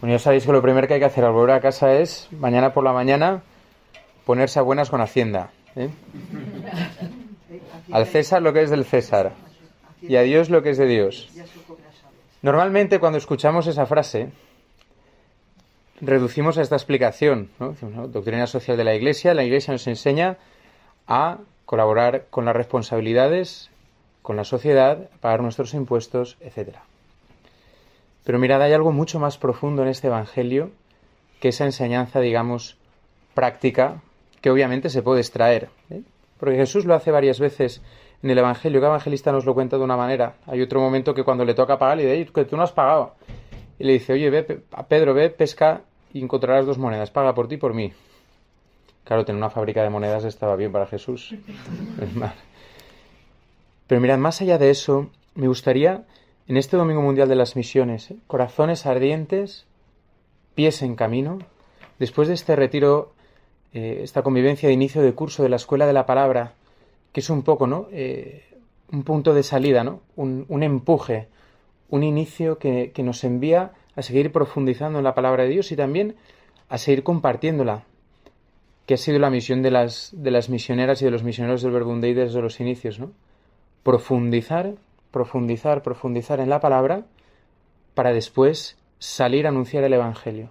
Bueno, ya sabéis que lo primero que hay que hacer al volver a casa es, mañana por la mañana, ponerse a buenas con Hacienda. ¿eh? Al César lo que es del César y a Dios lo que es de Dios. Normalmente cuando escuchamos esa frase, reducimos a esta explicación. ¿no? Doctrina social de la Iglesia. La Iglesia nos enseña a colaborar con las responsabilidades, con la sociedad, pagar nuestros impuestos, etcétera. Pero mirad, hay algo mucho más profundo en este Evangelio que esa enseñanza, digamos, práctica, que obviamente se puede extraer. ¿eh? Porque Jesús lo hace varias veces en el Evangelio. Cada evangelista nos lo cuenta de una manera. Hay otro momento que cuando le toca pagar, le dice, que tú no has pagado. Y le dice, oye, ve, a Pedro, ve, pesca y encontrarás dos monedas. Paga por ti y por mí. Claro, tener una fábrica de monedas estaba bien para Jesús. Pero mirad, más allá de eso, me gustaría en este Domingo Mundial de las Misiones, corazones ardientes, pies en camino, después de este retiro, eh, esta convivencia de inicio de curso de la Escuela de la Palabra, que es un poco, ¿no? Eh, un punto de salida, ¿no? Un, empuje, un inicio que, nos envía a seguir profundizando en la palabra de Dios y también a seguir compartiéndola, que ha sido la misión de las, de las misioneras y de los misioneros del Verbum desde los inicios, ¿no? Profundizar profundizar, profundizar en la palabra, para después salir a anunciar el Evangelio.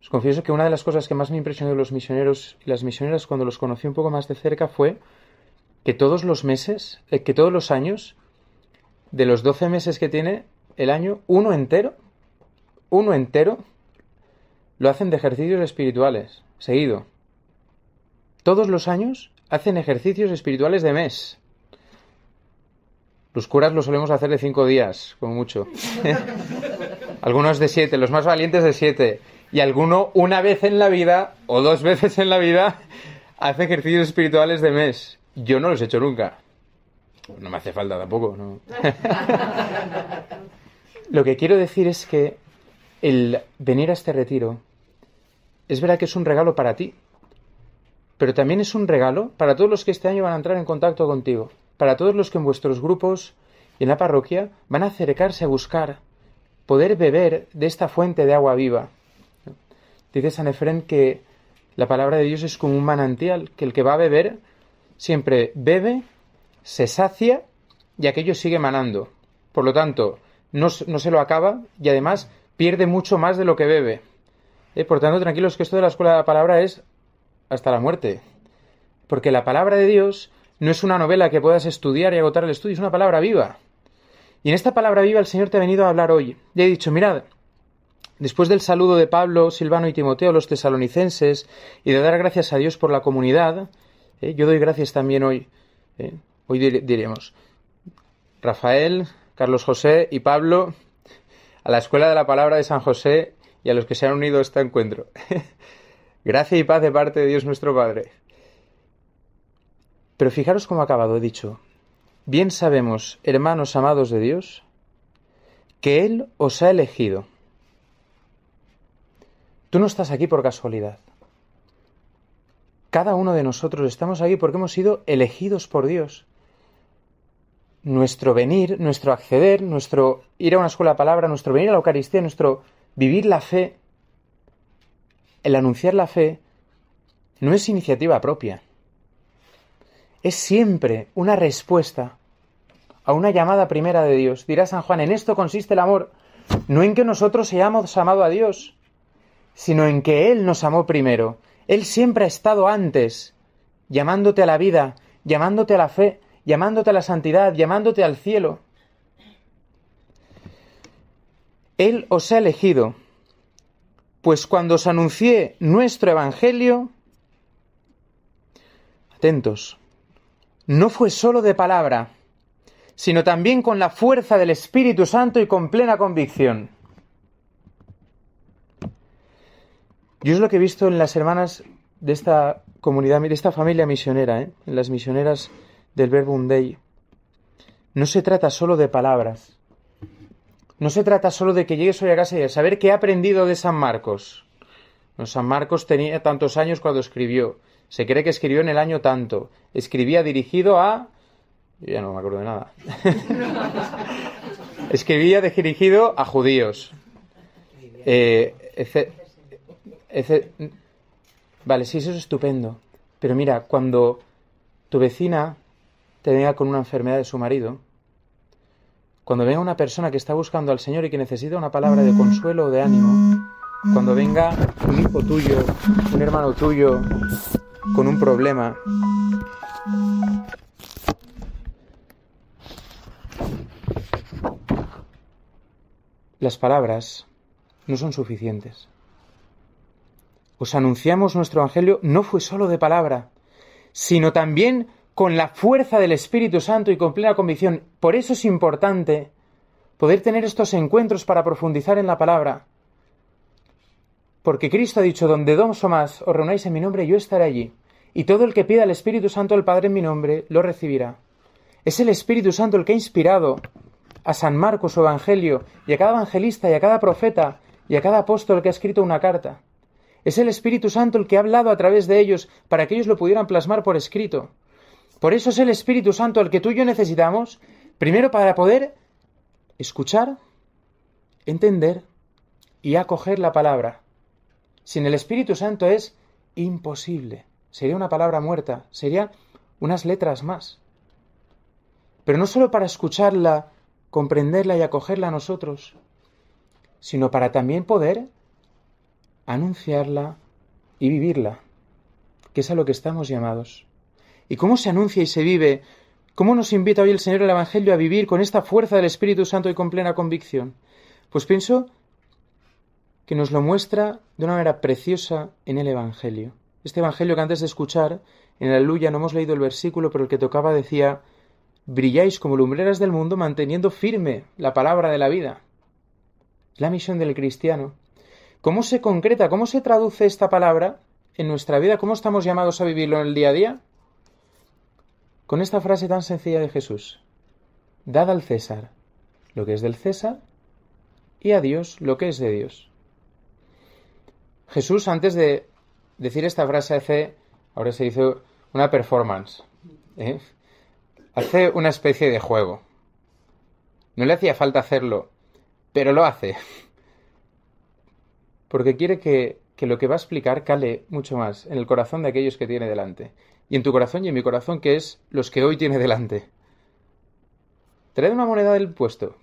Os confieso que una de las cosas que más me impresionó de los misioneros y las misioneras cuando los conocí un poco más de cerca fue que todos los meses, eh, que todos los años, de los 12 meses que tiene el año, uno entero, uno entero, lo hacen de ejercicios espirituales, seguido. Todos los años hacen ejercicios espirituales de mes. Los curas lo solemos hacer de cinco días, como mucho. Algunos de siete, los más valientes de siete. Y alguno una vez en la vida o dos veces en la vida hace ejercicios espirituales de mes. Yo no los he hecho nunca. No me hace falta tampoco. No. Lo que quiero decir es que el venir a este retiro es verdad que es un regalo para ti, pero también es un regalo para todos los que este año van a entrar en contacto contigo para todos los que en vuestros grupos y en la parroquia van a acercarse a buscar poder beber de esta fuente de agua viva. Dice San Efren que la palabra de Dios es como un manantial, que el que va a beber siempre bebe, se sacia y aquello sigue manando. Por lo tanto, no, se lo acaba y además pierde mucho más de lo que bebe. Eh, por tanto, tranquilos que esto de la escuela de la palabra es hasta la muerte. Porque la palabra de Dios no es una novela que puedas estudiar y agotar el estudio, es una palabra viva. Y en esta palabra viva el Señor te ha venido a hablar hoy. Y he dicho, mirad, después del saludo de Pablo, Silvano y Timoteo, los tesalonicenses, y de dar gracias a Dios por la comunidad, eh, yo doy gracias también hoy. Eh, hoy diremos, Rafael, Carlos José y Pablo, a la Escuela de la Palabra de San José y a los que se han unido a este encuentro. Gracia y paz de parte de Dios nuestro Padre. Pero fijaros cómo ha acabado, he dicho, bien sabemos, hermanos amados de Dios, que Él os ha elegido. Tú no estás aquí por casualidad. Cada uno de nosotros estamos aquí porque hemos sido elegidos por Dios. Nuestro venir, nuestro acceder, nuestro ir a una escuela de palabra, nuestro venir a la Eucaristía, nuestro vivir la fe, el anunciar la fe, no es iniciativa propia es siempre una respuesta a una llamada primera de Dios. Dirá San Juan, en esto consiste el amor, no en que nosotros seamos amado a Dios, sino en que Él nos amó primero. Él siempre ha estado antes, llamándote a la vida, llamándote a la fe, llamándote a la santidad, llamándote al cielo. Él os ha elegido, pues cuando os anuncié nuestro Evangelio, atentos, no fue solo de palabra, sino también con la fuerza del Espíritu Santo y con plena convicción. Yo es lo que he visto en las hermanas de esta comunidad, de esta familia misionera, ¿eh? en las misioneras del verbo Dei. No se trata sólo de palabras. No se trata solo de que llegues hoy a casa y de saber qué he aprendido de San Marcos. San Marcos tenía tantos años cuando escribió. Se cree que escribió en el año tanto. Escribía dirigido a... Yo ya no me acuerdo de nada. escribía dirigido a judíos. Eh, vale, sí, eso es estupendo. Pero mira, cuando tu vecina te venga con una enfermedad de su marido, cuando venga una persona que está buscando al Señor y que necesita una palabra de consuelo o de ánimo, cuando venga un hijo tuyo, un hermano tuyo, con un problema. Las palabras no son suficientes. Os anunciamos nuestro Evangelio no fue solo de palabra, sino también con la fuerza del Espíritu Santo y con plena convicción. Por eso es importante poder tener estos encuentros para profundizar en la palabra. Porque Cristo ha dicho, donde dos o más os reunáis en mi nombre, yo estaré allí. Y todo el que pida al Espíritu Santo al Padre en mi nombre, lo recibirá. Es el Espíritu Santo el que ha inspirado a San Marcos su Evangelio, y a cada evangelista, y a cada profeta, y a cada apóstol que ha escrito una carta. Es el Espíritu Santo el que ha hablado a través de ellos para que ellos lo pudieran plasmar por escrito. Por eso es el Espíritu Santo el que tú y yo necesitamos, primero para poder escuchar, entender y acoger la palabra. Sin el Espíritu Santo es imposible sería una palabra muerta, serían unas letras más. Pero no solo para escucharla, comprenderla y acogerla a nosotros, sino para también poder anunciarla y vivirla, que es a lo que estamos llamados. ¿Y cómo se anuncia y se vive? ¿Cómo nos invita hoy el Señor el Evangelio a vivir con esta fuerza del Espíritu Santo y con plena convicción? Pues pienso que nos lo muestra de una manera preciosa en el Evangelio. Este Evangelio que antes de escuchar, en el aleluya no hemos leído el versículo, pero el que tocaba decía, brilláis como lumbreras del mundo manteniendo firme la palabra de la vida. Es La misión del cristiano. ¿Cómo se concreta, cómo se traduce esta palabra en nuestra vida? ¿Cómo estamos llamados a vivirlo en el día a día? Con esta frase tan sencilla de Jesús. Dad al César lo que es del César y a Dios lo que es de Dios. Jesús, antes de decir esta frase hace, ahora se dice, una performance. ¿eh? Hace una especie de juego. No le hacía falta hacerlo, pero lo hace. Porque quiere que, lo que va a explicar cale mucho más en el corazón de aquellos que tiene delante. Y en tu corazón y en mi corazón, que es los que hoy tiene delante. Trae una moneda del puesto.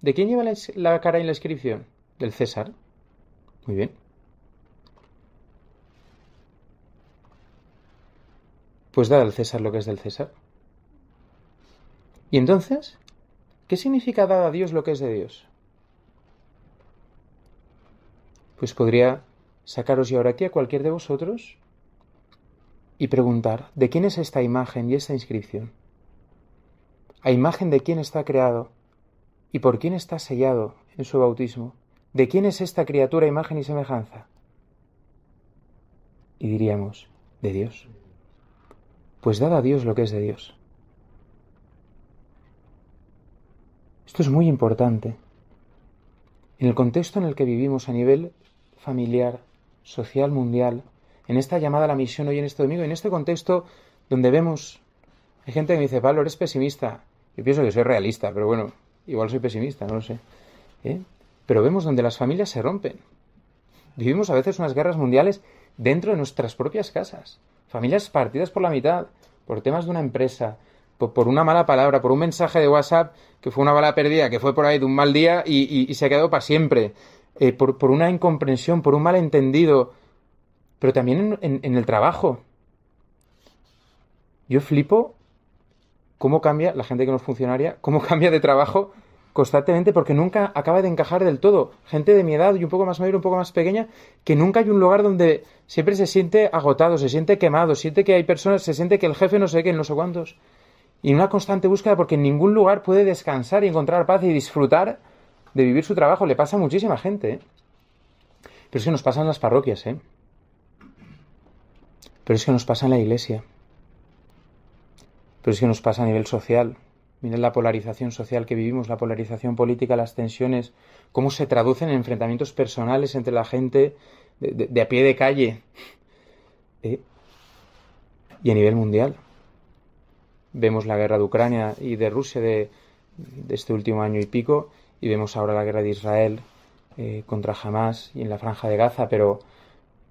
¿De quién lleva la, la cara en la inscripción? Del César. Muy bien. pues dad al César lo que es del César. Y entonces, ¿qué significa dar a Dios lo que es de Dios? Pues podría sacaros yo ahora aquí a cualquier de vosotros y preguntar, ¿de quién es esta imagen y esta inscripción? ¿A imagen de quién está creado y por quién está sellado en su bautismo? ¿De quién es esta criatura, imagen y semejanza? Y diríamos, de Dios pues dad a Dios lo que es de Dios. Esto es muy importante. En el contexto en el que vivimos a nivel familiar, social, mundial, en esta llamada a la misión hoy en este domingo, en este contexto donde vemos, hay gente que me dice, Pablo, eres pesimista. Yo pienso que soy realista, pero bueno, igual soy pesimista, no lo sé. ¿eh? Pero vemos donde las familias se rompen. Vivimos a veces unas guerras mundiales dentro de nuestras propias casas. Familias partidas por la mitad, por temas de una empresa, por, una mala palabra, por un mensaje de WhatsApp que fue una bala perdida, que fue por ahí de un mal día y, se ha quedado para siempre, eh, por, una incomprensión, por un malentendido, pero también en, en el trabajo. Yo flipo cómo cambia la gente que no es funcionaria, cómo cambia de trabajo constantemente porque nunca acaba de encajar del todo. Gente de mi edad y un poco más mayor, un poco más pequeña, que nunca hay un lugar donde siempre se siente agotado, se siente quemado, siente que hay personas, se siente que el jefe no sé qué, no sé cuántos. Y una constante búsqueda porque en ningún lugar puede descansar y encontrar paz y disfrutar de vivir su trabajo. Le pasa a muchísima gente. ¿eh? Pero es que nos pasa en las parroquias, ¿eh? Pero es que nos pasa en la iglesia. Pero es que nos pasa a nivel social Miren la polarización social que vivimos, la polarización política, las tensiones, cómo se traducen en enfrentamientos personales entre la gente de, a pie de calle ¿eh? y a nivel mundial. Vemos la guerra de Ucrania y de Rusia de, este último año y pico y vemos ahora la guerra de Israel eh, contra Hamas y en la franja de Gaza, pero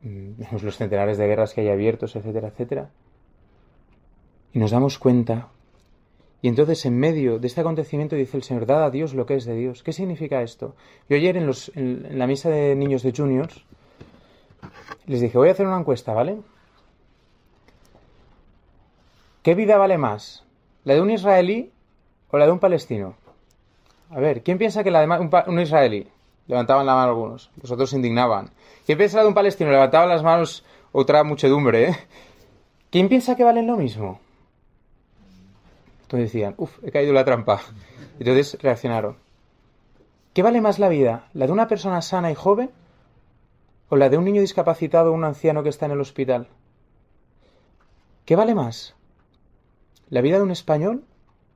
mm, vemos los centenares de guerras que hay abiertos, etcétera, etcétera. Y nos damos cuenta y entonces en medio de este acontecimiento dice el Señor, dad a Dios lo que es de Dios. ¿Qué significa esto? Yo ayer en, en la misa de niños de juniors les dije, voy a hacer una encuesta, ¿vale? ¿Qué vida vale más? ¿La de un israelí o la de un palestino? A ver, ¿quién piensa que la de un, israelí? Levantaban la mano algunos, los otros se indignaban. ¿Quién piensa la de un palestino? Levantaban las manos otra muchedumbre, ¿eh? ¿Quién piensa que valen lo mismo? Entonces decían, uff, he caído en la trampa. Entonces reaccionaron. ¿Qué vale más la vida? ¿La de una persona sana y joven? ¿O la de un niño discapacitado o un anciano que está en el hospital? ¿Qué vale más? ¿La vida de un español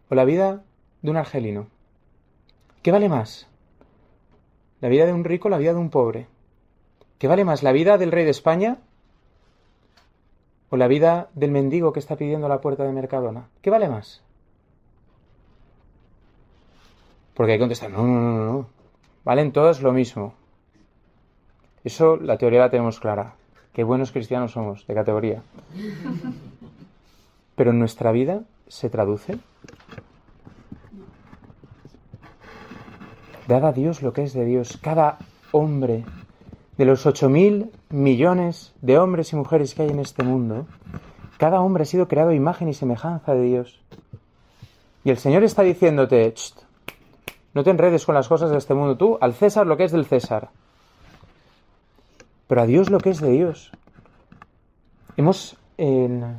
o la vida de un argelino? ¿Qué vale más? ¿La vida de un rico o la vida de un pobre? ¿Qué vale más? ¿La vida del rey de España o la vida del mendigo que está pidiendo a la puerta de Mercadona? ¿Qué vale más? Porque hay que contestar, no, no, no, no. Valen todos lo mismo. Eso la teoría la tenemos clara. Qué buenos cristianos somos, de categoría. Pero en nuestra vida se traduce. Dada a Dios lo que es de Dios. Cada hombre de los 8.000 millones de hombres y mujeres que hay en este mundo, cada hombre ha sido creado imagen y semejanza de Dios. Y el Señor está diciéndote, no te enredes con las cosas de este mundo. Tú, al César lo que es del César. Pero a Dios lo que es de Dios. Hemos... en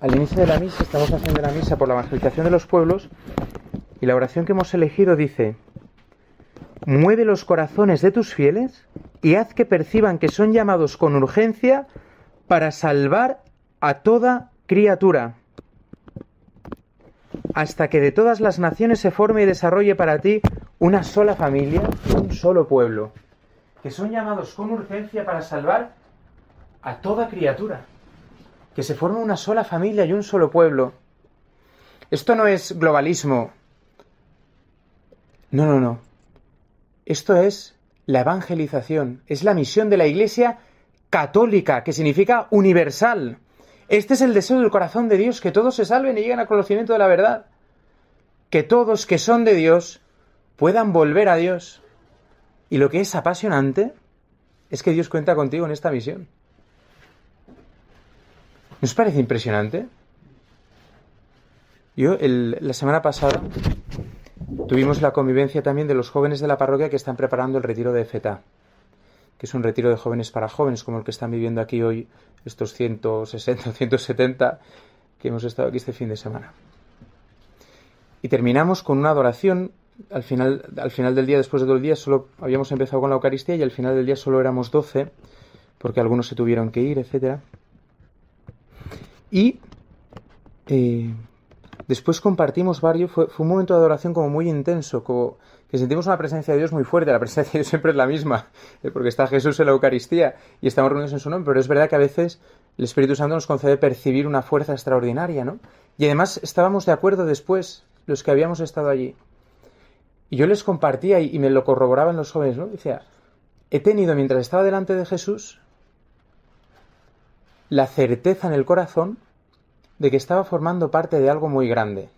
Al inicio de la misa, estamos haciendo la misa por la evangelización de los pueblos y la oración que hemos elegido dice, mueve los corazones de tus fieles y haz que perciban que son llamados con urgencia para salvar a toda criatura hasta que de todas las naciones se forme y desarrolle para ti una sola familia, un solo pueblo, que son llamados con urgencia para salvar a toda criatura, que se forme una sola familia y un solo pueblo. Esto no es globalismo. No, no, no. Esto es la evangelización, es la misión de la Iglesia católica, que significa universal. Este es el deseo del corazón de Dios, que todos se salven y lleguen al conocimiento de la verdad. Que todos que son de Dios puedan volver a Dios. Y lo que es apasionante es que Dios cuenta contigo en esta misión. ¿Nos parece impresionante? Yo, la semana pasada, tuvimos la convivencia también de los jóvenes de la parroquia que están preparando el retiro de FETA que es un retiro de jóvenes para jóvenes, como el que están viviendo aquí hoy estos 160 o 170 que hemos estado aquí este fin de semana. Y terminamos con una adoración. Al final, al final del día, después de todo el día, solo habíamos empezado con la Eucaristía y al final del día solo éramos 12, porque algunos se tuvieron que ir, etc. Y eh, Después compartimos varios, fue, un momento de adoración como muy intenso, como que sentimos una presencia de Dios muy fuerte, la presencia de Dios siempre es la misma, eh, porque está Jesús en la Eucaristía y estamos reunidos en su nombre, pero es verdad que a veces el Espíritu Santo nos concede percibir una fuerza extraordinaria, ¿no? Y además estábamos de acuerdo después, los que habíamos estado allí. Y yo les compartía y, me lo corroboraban los jóvenes, ¿no? Decía, he tenido mientras estaba delante de Jesús la certeza en el corazón de que estaba formando parte de algo muy grande.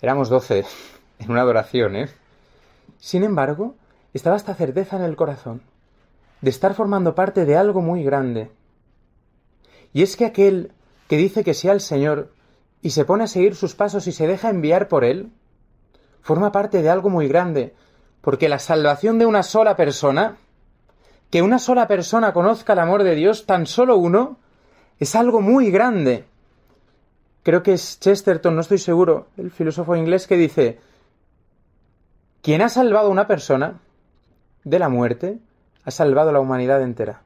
Éramos doce, en una adoración, ¿eh? Sin embargo, estaba esta certeza en el corazón, de estar formando parte de algo muy grande. Y es que aquel que dice que sea el Señor y se pone a seguir sus pasos y se deja enviar por él, forma parte de algo muy grande, porque la salvación de una sola persona, que una sola persona conozca el amor de Dios, tan solo uno, es algo muy grande creo que es Chesterton, no estoy seguro, el filósofo inglés que dice, quien ha salvado a una persona de la muerte, ha salvado a la humanidad entera.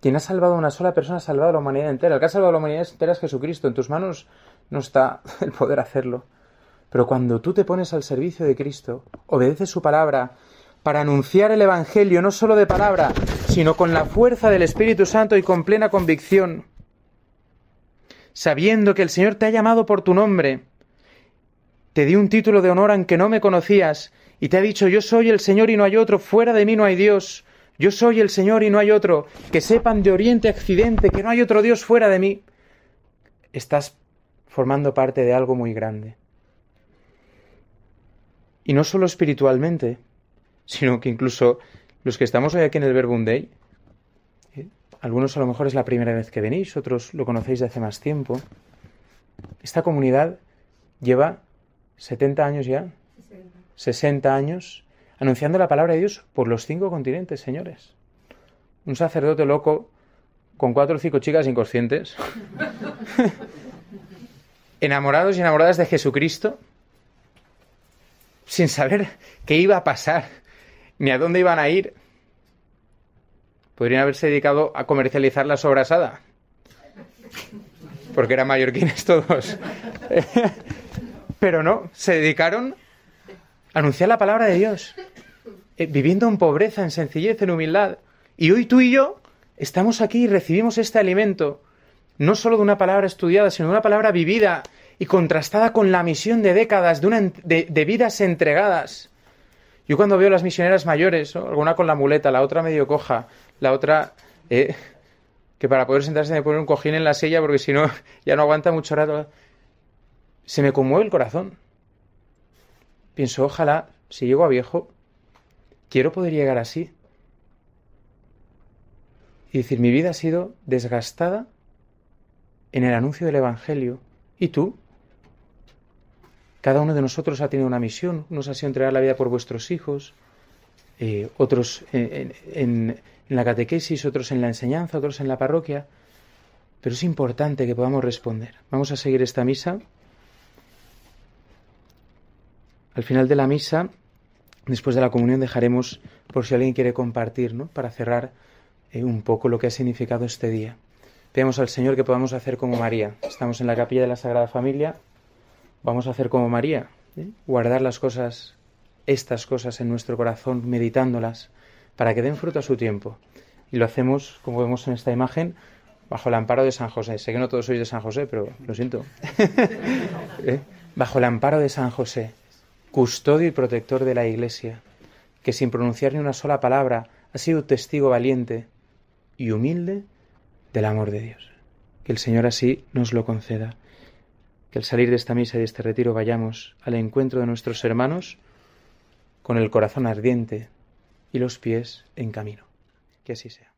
Quien ha salvado a una sola persona ha salvado a la humanidad entera. El que ha salvado a la humanidad entera es Jesucristo. En tus manos no está el poder hacerlo. Pero cuando tú te pones al servicio de Cristo, obedeces su palabra, para anunciar el Evangelio no solo de palabra, sino con la fuerza del Espíritu Santo y con plena convicción, sabiendo que el Señor te ha llamado por tu nombre. Te dio un título de honor aunque no me conocías, y te ha dicho yo soy el Señor y no hay otro, fuera de mí no hay Dios, yo soy el Señor y no hay otro, que sepan de oriente a occidente que no hay otro Dios fuera de mí. Estás formando parte de algo muy grande. Y no solo espiritualmente, sino que incluso los que estamos hoy aquí en el Verbum algunos a lo mejor es la primera vez que venís, otros lo conocéis de hace más tiempo. Esta comunidad lleva 70 años ya, 60, años, anunciando la palabra de Dios por los cinco continentes, señores. Un sacerdote loco con cuatro o cinco chicas inconscientes, enamorados y enamoradas de Jesucristo, sin saber qué iba a pasar ni a dónde iban a ir podrían haberse dedicado a comercializar la sobrasada. Porque eran mallorquines todos. Pero no, se dedicaron a anunciar la palabra de Dios, eh, viviendo en pobreza, en sencillez, en humildad. Y hoy tú y yo estamos aquí y recibimos este alimento, no solo de una palabra estudiada, sino de una palabra vivida y contrastada con la misión de décadas, de, una, vidas entregadas. Yo cuando veo las misioneras mayores, alguna con la muleta, la otra medio coja, la otra, eh, que para poder sentarse me pone un cojín en la silla porque si no, ya no aguanta mucho rato. Se me conmueve el corazón. Pienso, ojalá, si llego a viejo, quiero poder llegar así. Y decir, mi vida ha sido desgastada en el anuncio del Evangelio. ¿Y tú? Cada uno de nosotros ha tenido una misión. Nos ha sido entregar la vida por vuestros hijos, eh, otros eh, en, la catequesis, otros en la enseñanza, otros en la parroquia, pero es importante que podamos responder. Vamos a seguir esta misa. Al final de la misa, después de la comunión, dejaremos, por si alguien quiere compartir, ¿no? para cerrar eh, un poco lo que ha significado este día. Pedimos al Señor que podamos hacer como María. Estamos en la capilla de la Sagrada Familia. Vamos a hacer como María, guardar las cosas estas cosas en nuestro corazón, meditándolas, para que den fruto a su tiempo. Y lo hacemos, como vemos en esta imagen, bajo el amparo de San José. Sé que no todos sois de San José, pero lo siento. ¿Eh? Bajo el amparo de San José, custodio y protector de la Iglesia, que sin pronunciar ni una sola palabra ha sido testigo valiente y humilde del amor de Dios. Que el Señor así nos lo conceda. Que al salir de esta misa y de este retiro vayamos al encuentro de nuestros hermanos con el corazón ardiente y los pies en camino. Que así sea.